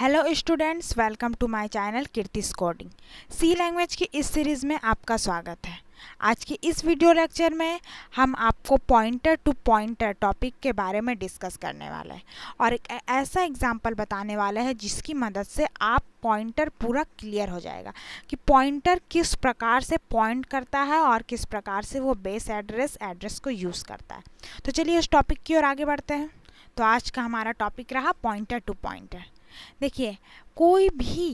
Hello students welcome to my channel Kirti coding C language की इस series में आपका स्वागत है आज की इस वीडियो लेक्चर में हम आपको पॉइंटर टू पॉइंटर टॉपिक के बारे में डिस्कस करने वाले हैं और एक ऐसा एग्जाम्पल बताने वाला है जिसकी मदद से आप पॉइंटर पूरा क्लियर हो जाएगा कि पॉइंटर किस प्रकार से पॉइंट करता है और किस प्रकार से वो बेस एड्रेस एड्रेस को यूज़ करता है तो चलिए इस टॉपिक की ओर आगे बढ़ते हैं तो आज का हमारा टॉपिक रहा पॉइंटर टू पॉइंटर देखिए कोई भी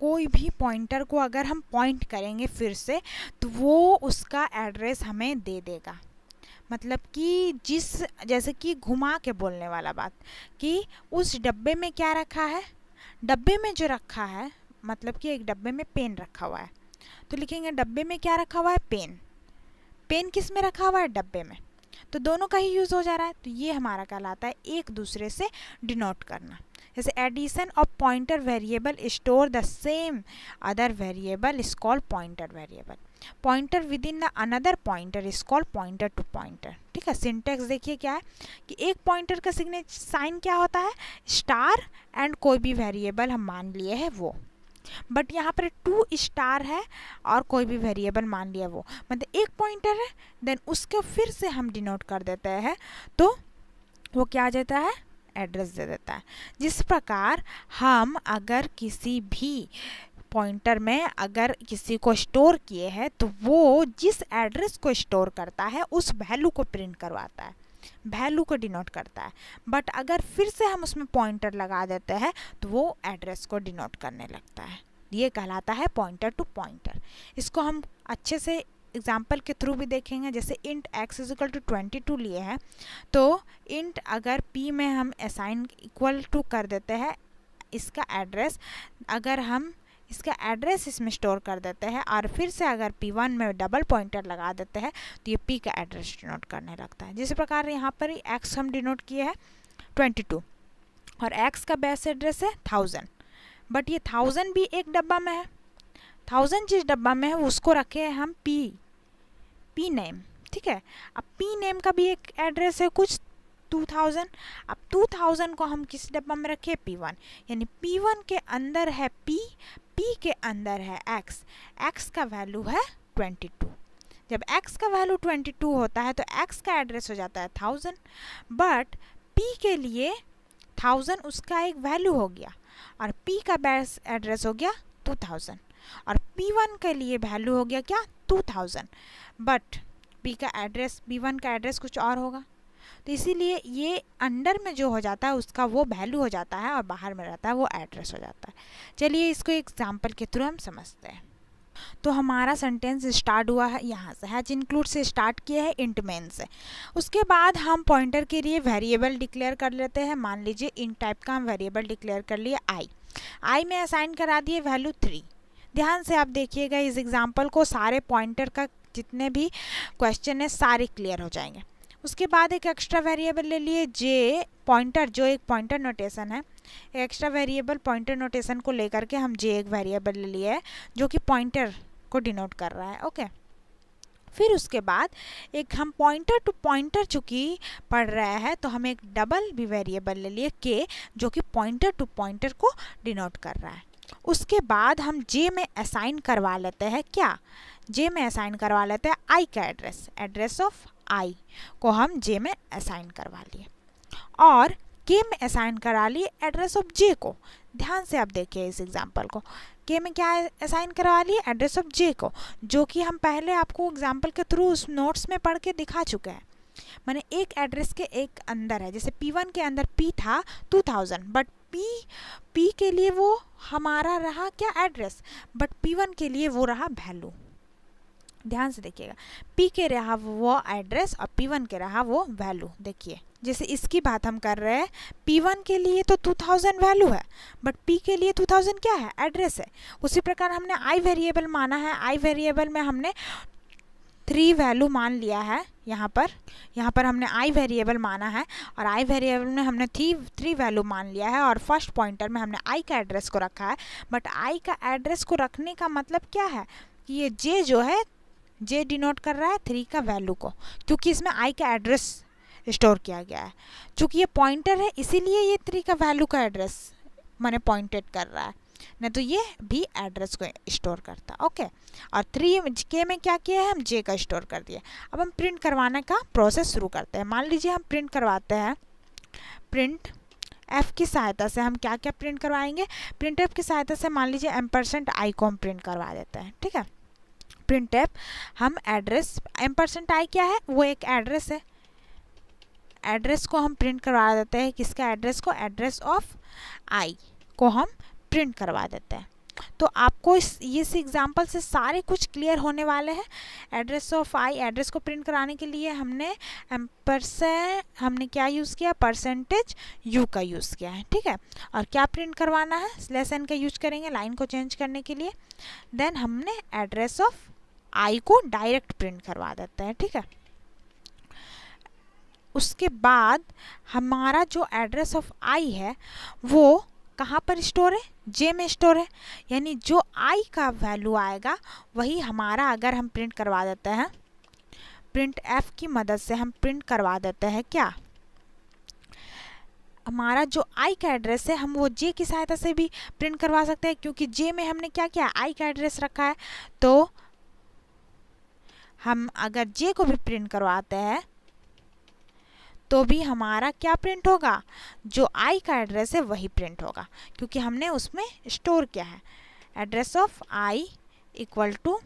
कोई भी पॉइंटर को अगर हम पॉइंट करेंगे फिर से तो वो उसका एड्रेस हमें दे देगा मतलब कि जिस जैसे कि घुमा के बोलने वाला बात कि उस डब्बे में क्या रखा है डब्बे में जो रखा है मतलब कि एक डब्बे में पेन रखा हुआ है तो लिखेंगे डब्बे में क्या रखा हुआ है पेन पेन किस में रखा हुआ है डब्बे में तो दोनों का ही यूज़ हो जा रहा है तो ये हमारा कहलाता है एक दूसरे से डिनोट करना जैसे addition of pointer variable store the same other variable is called pointer variable pointer with in the another pointer is called pointer to pointer ठीक है सिंटेक्स देखिए क्या है कि एक पॉइंटर का सिग्नेचर साइन क्या होता है स्टार एंड कोई भी वेरिएबल हम मान लिए हैं वो बट यहाँ पर टू स्टार है और कोई भी वेरिएबल मान लिया वो मतलब एक पॉइंटर है देन उसको फिर से हम डिनोट कर देते हैं तो वो क्या आ जाता है एड्रेस दे देता है जिस प्रकार हम अगर किसी भी पॉइंटर में अगर किसी को स्टोर किए हैं तो वो जिस एड्रेस को स्टोर करता है उस वैल्यू को प्रिंट करवाता है वैल्यू को डिनोट करता है बट अगर फिर से हम उसमें पॉइंटर लगा देते हैं तो वो एड्रेस को डिनोट करने लगता है ये कहलाता है पॉइंटर टू पॉइंटर इसको हम अच्छे से एग्जाम्पल के थ्रू भी देखेंगे जैसे int x is equal to twenty two लिए हैं तो इंट अगर पी में हम असाइन इक्वल टू कर देते हैं इसका एड्रेस अगर हम इसका एड्रेस इसमें स्टोर कर देते हैं और फिर से अगर पी वन में डबल पॉइंटर लगा देते हैं तो ये पी का एड्रेस डिनोट करने लगता है जिस प्रकार यहाँ पर एक्स हम डिनोट किए हैं ट्वेंटी टू और एक्स का बेस एड्रेस है थाउजेंड बट ये थाउजेंड भी एक डब्बा में है थाउजेंड जिस डब्बा में है उसको रखे हैं हम पी पी नेम ठीक है अब पी नेम का भी एक एड्रेस है कुछ 2000 अब 2000 को हम किस डब्बा में रखें P1 यानी P1 के अंदर है P P के अंदर है X X का वैल्यू है 22 जब X का वैल्यू 22 होता है तो X का एड्रेस हो जाता है 1000 बट P के लिए 1000 उसका एक वैल्यू हो गया और P का बेस एड्रेस हो गया 2000 और P1 के लिए वैल्यू हो गया क्या 2000 बट P का एड्रेस P1 का एड्रेस कुछ और होगा तो इसीलिए ये अंडर में जो हो जाता है उसका वो वैल्यू हो जाता है और बाहर में रहता है वो एड्रेस हो जाता है चलिए इसको एग्जाम्पल के थ्रू हम समझते हैं तो हमारा सेंटेंस स्टार्ट हुआ है यहाँ से हैज इंक्लूड से स्टार्ट किया है इंटमेन से उसके बाद हम पॉइंटर के लिए वेरिएबल डिक्लेयर कर लेते हैं मान लीजिए इन टाइप का हम वेरिएबल डिक्लेयर कर लिए आई आई में असाइन करा दिए वैल्यू थ्री ध्यान से आप देखिएगा इस एग्ज़ाम्पल को सारे पॉइंटर का जितने भी क्वेश्चन है सारे क्लियर हो जाएंगे उसके बाद एक एक्स्ट्रा वेरिएबल ले लिए जे पॉइंटर जो एक पॉइंटर नोटेशन है एक्स्ट्रा वेरिएबल पॉइंटर नोटेशन को लेकर के हम जे एक वेरिएबल ले लिए है जो कि पॉइंटर को डिनोट कर रहा है ओके फिर उसके बाद एक हम पॉइंटर टू पॉइंटर चूँकि पढ़ रहा है तो हम एक डबल भी वेरिएबल ले लिए के जो कि पॉइंटर टू पॉइंटर को डिनोट कर रहा है उसके बाद हम जे में असाइन करवा लेते हैं क्या जे में असाइन करवा लेते हैं आई का एड्रेस एड्रेस ऑफ आई को हम जे में असाइन करवा लिए और के में असाइन करा लिए एड्रेस ऑफ जे को ध्यान से आप देखिए इस एग्जाम्पल को के में क्या असाइन करवा लिए एड्रेस ऑफ जे को जो कि हम पहले आपको एग्जाम्पल के थ्रू उस नोट्स में पढ़ के दिखा चुके हैं मैंने एक एड्रेस के एक अंदर है जैसे पी वन के अंदर पी था two thousand but P P के लिए वो हमारा रहा क्या एड्रेस बट पी वन के लिए वो रहा वैल्यू ध्यान से देखिएगा पी के रहा वो एड्रेस और पी वन के रहा वो वैल्यू देखिए जैसे इसकी बात हम कर रहे हैं पी वन के लिए तो टू थाउजेंड वैल्यू है बट पी के लिए टू थाउजेंड क्या है एड्रेस है उसी प्रकार हमने आई वेरिएबल माना है आई वेरिएबल में हमने थ्री वैल्यू मान लिया है यहाँ पर यहाँ पर हमने आई वेरिएबल माना है और आई वेरिएबल में हमने थ्री थ्री वैल्यू मान लिया है और फर्स्ट पॉइंटर में हमने आई का एड्रेस को रखा है बट आई का एड्रेस को रखने का मतलब क्या है कि ये जे जो है जे डिनोट कर रहा है थ्री का वैल्यू को क्योंकि इसमें आई का एड्रेस स्टोर किया गया है चूँकि ये पॉइंटर है इसीलिए ये थ्री का वैल्यू का एड्रेस मैंने पॉइंटेड कर रहा है नहीं तो ये भी एड्रेस को स्टोर करता ओके और थ्री के में क्या किया है हम जे का स्टोर कर दिया अब हम प्रिंट करवाने का प्रोसेस शुरू करते हैं मान लीजिए हम प्रिंट करवाते हैं प्रिंट एफ़ की सहायता से हम क्या क्या प्रिंट करवाएंगे प्रिंट एफ की सहायता से मान लीजिए एम परसेंट आईकॉम प्रिंट करवा देते हैं ठीक है प्रिंट एफ हम एड्रेस एम परसेंट आई क्या है वो एक एड्रेस है एड्रेस को हम प्रिंट करवा देते हैं किसका एड्रेस को एड्रेस ऑफ आई को हम प्रिंट करवा देते हैं तो आपको इस ये सी एग्ज़ाम्पल से सारे कुछ क्लियर होने वाले हैं एड्रेस ऑफ आई एड्रेस को प्रिंट कराने के लिए हमने परसें हमने क्या यूज़ किया परसेंटेज यू का यूज़ किया है ठीक है और क्या प्रिंट करवाना है स्लेस एन का यूज करेंगे लाइन को चेंज करने के लिए देन हमने एड्रेस ऑफ आई को डायरेक्ट प्रिंट करवा देते हैं ठीक है उसके बाद हमारा जो एड्रेस ऑफ आई है वो कहाँ पर स्टोर है जे में स्टोर है यानी जो आई का वैल्यू आएगा वही हमारा अगर हम प्रिंट करवा देते हैं प्रिंट एफ की मदद से हम प्रिंट करवा देते हैं क्या हमारा जो आई का एड्रेस है हम वो जे की सहायता से भी प्रिंट करवा सकते हैं क्योंकि जे में हमने क्या किया आई का एड्रेस रखा है तो हम अगर जे को भी प्रिंट करवाते हैं तो भी हमारा क्या प्रिंट होगा जो आई का एड्रेस है वही प्रिंट होगा क्योंकि हमने उसमें स्टोर किया है address of i equal to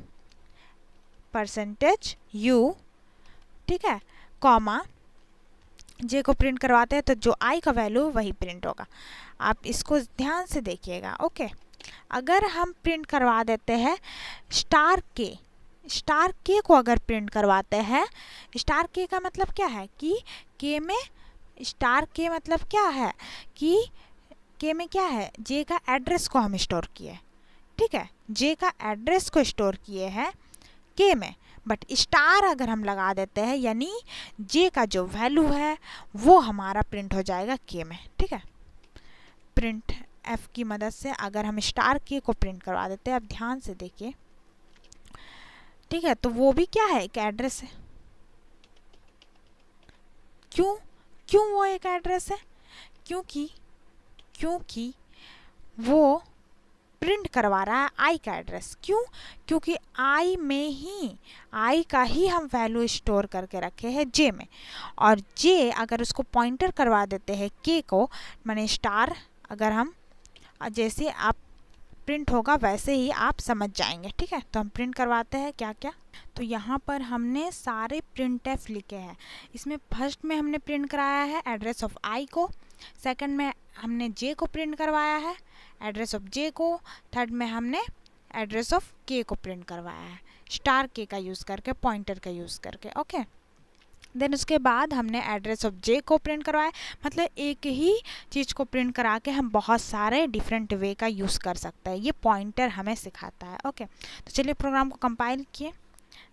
percentage u ठीक है कॉमा जे को प्रिंट करवाते हैं तो जो आई का वैल्यू वही प्रिंट होगा आप इसको ध्यान से देखिएगा ओके अगर हम प्रिंट करवा देते हैं स्टार के स्टार के को अगर प्रिंट करवाते हैं स्टार के का मतलब क्या है कि के में स्टार के मतलब क्या है कि के में क्या है जे का एड्रेस को हम स्टोर किए ठीक है जे का एड्रेस को स्टोर किए हैं के में बट स्टार अगर हम लगा देते हैं यानी जे का जो वैल्यू है वो हमारा प्रिंट हो जाएगा के में ठीक है प्रिंट एफ की मदद से अगर हम स्टार के को प्रिंट करवा देते हैं आप ध्यान से देखिए ठीक है तो वो भी क्या है एक एड्रेस है क्यों क्यों वो एक एड्रेस है क्योंकि क्योंकि वो प्रिंट करवा रहा है आई का एड्रेस क्यों क्योंकि आई में ही आई का ही हम वैल्यू स्टोर करके रखे हैं जे में और जे अगर उसको पॉइंटर करवा देते हैं के को मैंने स्टार अगर हम जैसे आप प्रिंट होगा वैसे ही आप समझ जाएंगे ठीक है तो हम प्रिंट करवाते हैं क्या क्या तो यहाँ पर हमने सारे प्रिंट एफ लिखे हैं इसमें फर्स्ट में हमने प्रिंट कराया है एड्रेस ऑफ आई को सेकंड में हमने जे को प्रिंट करवाया है एड्रेस ऑफ जे को थर्ड में हमने एड्रेस ऑफ के को प्रिंट करवाया है स्टार के का यूज़ करके पॉइंटर का यूज़ करके ओके okay? देन उसके बाद हमने एड्रेस ऑफ जे को प्रिंट करवाया मतलब एक ही चीज़ को प्रिंट करा के हम बहुत सारे डिफरेंट वे का यूज़ कर सकते हैं ये पॉइंटर हमें सिखाता है ओके तो चलिए प्रोग्राम को कंपाइल किए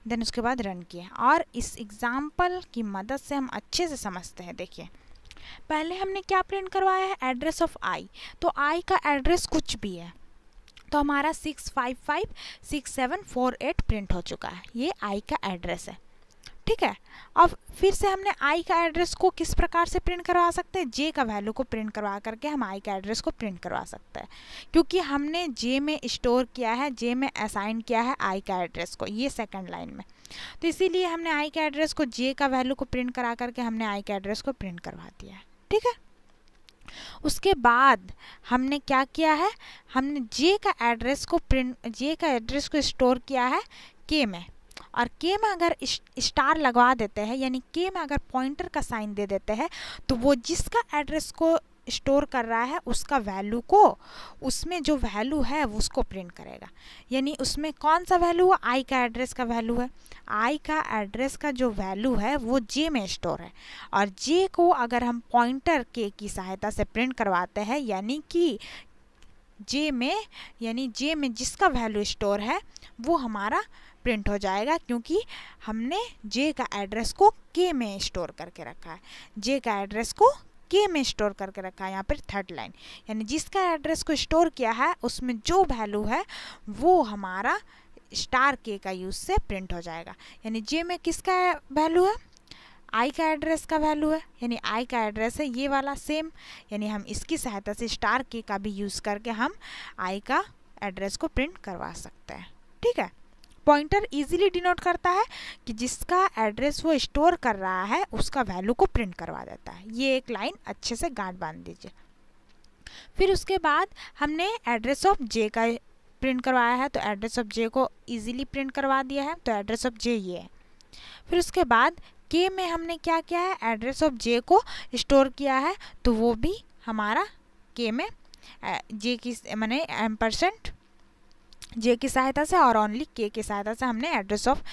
देन उसके बाद रन किए और इस एग्ज़ाम्पल की मदद से हम अच्छे से समझते हैं देखिए पहले हमने क्या प्रिंट करवाया है एड्रेस ऑफ आई तो आई का एड्रेस कुछ भी है तो हमारा six five five six seven four eight print हो चुका है ये आई का एड्रेस है ठीक है अब फिर से हमने आई का एड्रेस को किस प्रकार से प्रिंट करवा सकते हैं जे का वैल्यू को प्रिंट करवा करके हम आई का एड्रेस को प्रिंट करवा सकते हैं क्योंकि हमने जे में स्टोर किया है जे में असाइन किया है आई का एड्रेस को ये सेकंड लाइन में तो इसीलिए हमने आई का एड्रेस को जे का वैल्यू को प्रिंट करा करके हमने आई का एड्रेस को प्रिंट करवा दिया है ठीक है उसके बाद हमने क्या किया है हमने जे का एड्रेस को प्रिंट जे का एड्रेस को स्टोर किया है के में और के में अगर स्टार लगवा देते हैं यानी के में अगर पॉइंटर का साइन दे देते हैं तो वो जिसका एड्रेस को स्टोर कर रहा है उसका वैल्यू को उसमें जो वैल्यू है उसको प्रिंट करेगा यानी उसमें कौन सा वैल्यू है आई का एड्रेस का वैल्यू है आई का एड्रेस का जो वैल्यू है वो जे में स्टोर है और जे को अगर हम पॉइंटर के की सहायता से प्रिंट करवाते हैं यानी कि जे में यानी जे में जिसका वैल्यू स्टोर है वो हमारा प्रिंट हो जाएगा क्योंकि हमने जे का एड्रेस को के में स्टोर करके रखा है जे का एड्रेस को के में स्टोर करके रखा है यहाँ पर थर्ड लाइन यानी जिसका एड्रेस को स्टोर किया है उसमें जो वैल्यू है वो हमारा स्टार के का यूज़ से प्रिंट हो जाएगा यानी जे में किसका वैल्यू है आई का एड्रेस का वैल्यू है यानी आई का एड्रेस है ये वाला सेम यानी हम इसकी सहायता से स्टार के का भी यूज़ करके हम आई का एड्रेस को प्रिंट करवा सकते हैं ठीक है पॉइंटर इजीली डिनोट करता है कि जिसका एड्रेस वो स्टोर कर रहा है उसका वैल्यू को प्रिंट करवा देता है ये एक लाइन अच्छे से गांठ बांध दीजिए फिर उसके बाद हमने एड्रेस ऑफ जे का प्रिंट करवाया है तो एड्रेस ऑफ जे को इजीली प्रिंट करवा दिया है तो एड्रेस ऑफ जे ये है फिर उसके बाद के में हमने क्या किया है एड्रेस ऑफ जे को स्टोर किया है तो वो भी हमारा के में जे की मैंने एम परसेंट जे की सहायता से और ओनली के की सहायता से हमने एड्रेस ऑफ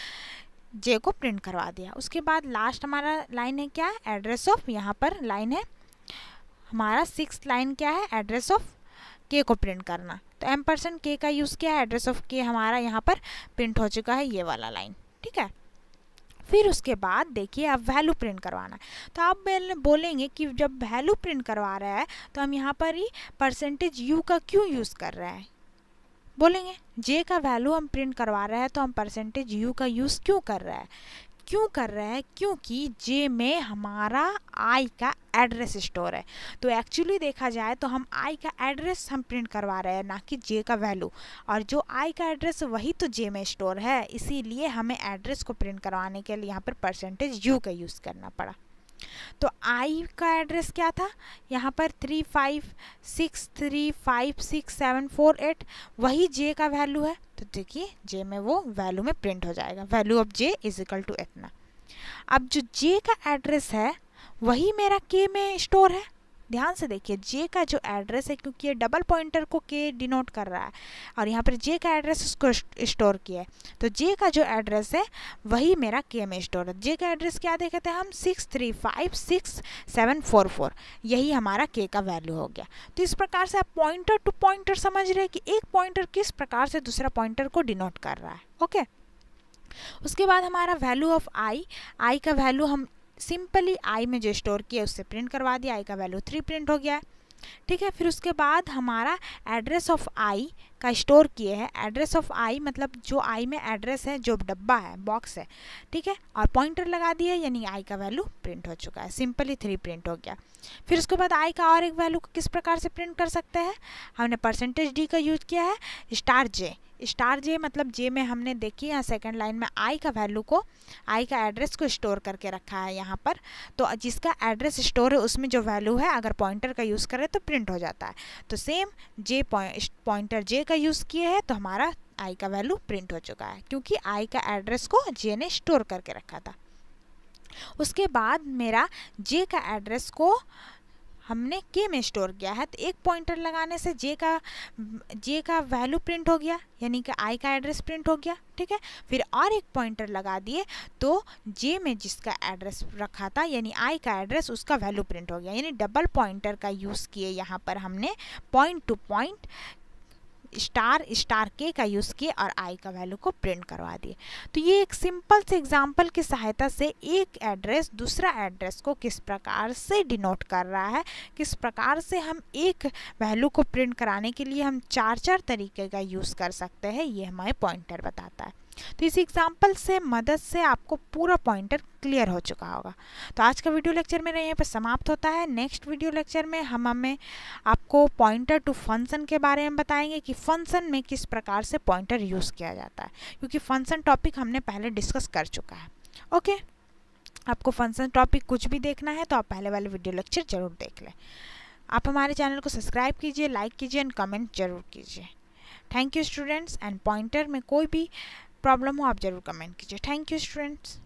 जे को प्रिंट करवा दिया उसके बाद लास्ट हमारा लाइन है क्या है एड्रेस ऑफ यहाँ पर लाइन है हमारा सिक्स लाइन क्या है एड्रेस ऑफ के को प्रिंट करना तो एम परसेंट के का यूज़ किया है एड्रेस ऑफ के हमारा यहाँ पर प्रिंट हो चुका है ये वाला लाइन ठीक है फिर उसके बाद देखिए अब वैल्यू प्रिंट करवाना है तो आप बोलेंगे कि जब वैल्यू प्रिंट करवा रहा है तो हम यहाँ पर ही परसेंटेज यू का क्यों यूज़ कर रहे हैं बोलेंगे जे का वैल्यू हम प्रिंट करवा रहे हैं तो हम परसेंटेज यू का यूज़ क्यों कर रहे हैं क्यों कर रहे हैं क्योंकि जे में हमारा आई का एड्रेस स्टोर है तो एक्चुअली देखा जाए तो हम आई का एड्रेस हम प्रिंट करवा रहे हैं ना कि जे का वैल्यू और जो आई का एड्रेस वही तो जे में स्टोर है इसीलिए हमें एड्रेस को प्रिंट करवाने के लिए यहाँ पर परसेंटेज यू का यूज़ करना पड़ा तो आई का एड्रेस क्या था यहाँ पर three five six three five six seven four eight वही जे का वैल्यू है तो देखिए जे में वो वैल्यू में प्रिंट हो जाएगा value of J is equal to इतना अब जो जे का एड्रेस है वही मेरा के में स्टोर है ध्यान से देखिए जे का जो एड्रेस है क्योंकि ये डबल पॉइंटर को के डिनोट कर रहा है और यहाँ पर जे का एड्रेस उसको स्टोर किया है तो जे का जो एड्रेस है वही मेरा के में स्टोर है जे का एड्रेस क्या देखे थे हम six three five six seven four four यही हमारा के का वैल्यू हो गया तो इस प्रकार से आप पॉइंटर टू पॉइंटर समझ रहे हैं कि एक पॉइंटर किस प्रकार से दूसरा पॉइंटर को डिनोट कर रहा है ओके उसके बाद हमारा वैल्यू ऑफ आई आई का वैल्यू हम सिंपली आई में जो स्टोर किया उससे प्रिंट करवा दिया आई का वैल्यू थ्री प्रिंट हो गया ठीक है फिर उसके बाद हमारा एड्रेस ऑफ आई का स्टोर किए हैं एड्रेस ऑफ आई मतलब जो आई में एड्रेस है जो डब्बा है बॉक्स है ठीक है और पॉइंटर लगा दिया यानी आई का वैल्यू प्रिंट हो चुका है सिंपली थ्री प्रिंट हो गया फिर उसके बाद आई का और एक वैल्यू किस प्रकार से प्रिंट कर सकते हैं हमने परसेंटेज डी का यूज किया है स्टार जे स्टार जे मतलब जे में हमने देखिए यहाँ सेकेंड लाइन में आई का वैल्यू को आई का एड्रेस को स्टोर करके रखा है यहाँ पर तो जिसका एड्रेस स्टोर है उसमें जो वैल्यू है अगर पॉइंटर का यूज़ करें तो प्रिंट हो जाता है तो सेम जे पॉइंटर जे का यूज़ किया है तो हमारा आई का वैल्यू प्रिंट हो चुका है क्योंकि आई का एड्रेस को जे ने स्टोर करके रखा था उसके बाद मेरा जे का एड्रेस को हमने के में स्टोर किया है तो एक पॉइंटर लगाने से जे का जे का वैल्यू प्रिंट हो गया यानी कि आई का एड्रेस प्रिंट हो गया ठीक है फिर और एक पॉइंटर लगा दिए तो जे में जिसका एड्रेस रखा था यानी आई का एड्रेस उसका वैल्यू प्रिंट हो गया यानी डबल पॉइंटर का यूज़ किए यहाँ पर हमने point to point star star के का यूज़ किए और आई का वैल्यू को प्रिंट करवा दिए तो ये एक सिंपल से एग्जाम्पल की सहायता से एक एड्रेस दूसरा एड्रेस को किस प्रकार से डिनोट कर रहा है किस प्रकार से हम एक वैल्यू को प्रिंट कराने के लिए हम चार चार तरीके का यूज़ कर सकते हैं ये हमारे पॉइंटर बताता है तो इस एग्जाम्पल से मदद से आपको पूरा पॉइंटर क्लियर हो चुका होगा तो आज का वीडियो लेक्चर मेरा यहाँ पर समाप्त होता है नेक्स्ट वीडियो लेक्चर में हम हमें आपको पॉइंटर टू फंक्शन के बारे में बताएंगे कि फंक्शन में किस प्रकार से पॉइंटर यूज़ किया जाता है क्योंकि फंक्शन टॉपिक हमने पहले डिस्कस कर चुका है ओके आपको फंक्शन टॉपिक कुछ भी देखना है तो आप पहले वाले वीडियो लेक्चर ज़रूर देख लें आप हमारे चैनल को सब्सक्राइब कीजिए लाइक कीजिए एंड कमेंट जरूर कीजिए thank you students and pointer में कोई भी प्रॉब्लम हो आप ज़रूर कमेंट कीजिए थैंक यू स्टूडेंट्स